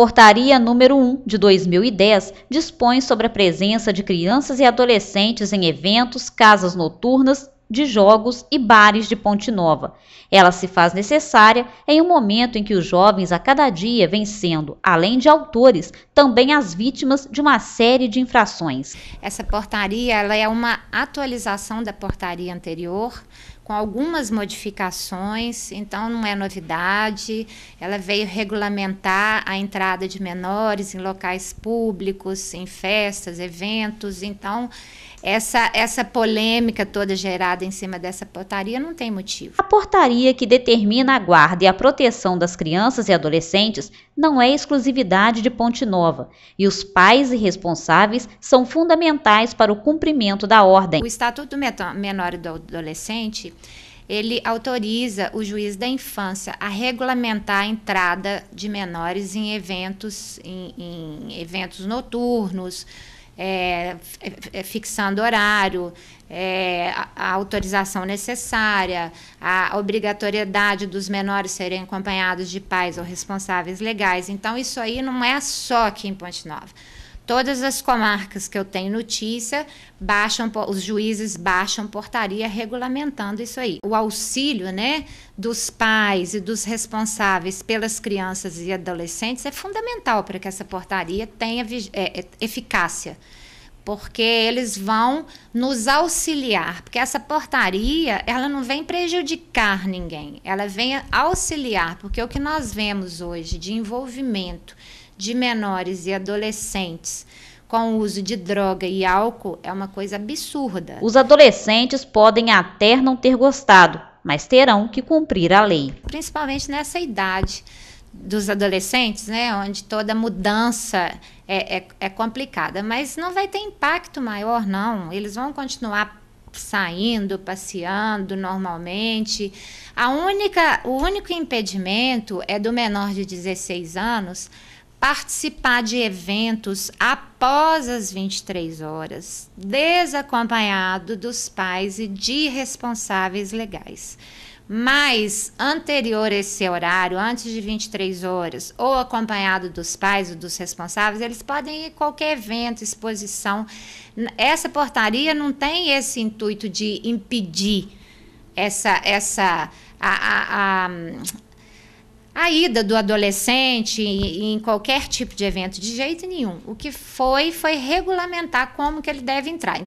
portaria número 1 de 2010 dispõe sobre a presença de crianças e adolescentes em eventos, casas noturnas de jogos e bares de Ponte Nova. Ela se faz necessária em um momento em que os jovens a cada dia vêm sendo, além de autores, também as vítimas de uma série de infrações. Essa portaria ela é uma atualização da portaria anterior, com algumas modificações, então não é novidade. Ela veio regulamentar a entrada de menores em locais públicos, em festas, eventos, então essa, essa polêmica toda gerada em cima dessa portaria não tem motivo. A portaria que determina a guarda e a proteção das crianças e adolescentes não é exclusividade de Ponte Nova e os pais e responsáveis são fundamentais para o cumprimento da ordem. O Estatuto do Menor e do Adolescente ele autoriza o juiz da infância a regulamentar a entrada de menores em eventos, em, em eventos noturnos, é, é, é, fixando horário, é, a, a, autorização necessária, a obrigatoriedade dos menores serem acompanhados de pais ou responsáveis legais. Então, isso aí não é só aqui em Ponte Nova. Todas as comarcas que eu tenho notícia baixam, os juízes baixam portaria regulamentando isso aí. O auxílio, né, dos pais e dos responsáveis pelas crianças e adolescentes é fundamental para que essa portaria tenha é, é, eficácia porque eles vão nos auxiliar, porque essa portaria, ela não vem prejudicar ninguém, ela vem auxiliar, porque o que nós vemos hoje de envolvimento de menores e adolescentes com o uso de droga e álcool é uma coisa absurda. Os adolescentes podem até não ter gostado, mas terão que cumprir a lei. Principalmente nessa idade dos adolescentes, né, onde toda mudança é, é, é complicada, mas não vai ter impacto maior, não. Eles vão continuar saindo, passeando normalmente. A única, o único impedimento é do menor de 16 anos participar de eventos após as 23 horas, desacompanhado dos pais e de responsáveis legais. Mas anterior a esse horário, antes de 23 horas, ou acompanhado dos pais ou dos responsáveis, eles podem ir a qualquer evento, exposição. Essa portaria não tem esse intuito de impedir essa essa a, a, a a ida do adolescente em, qualquer tipo de evento, de jeito nenhum. O que foi, foi regulamentar como que ele deve entrar.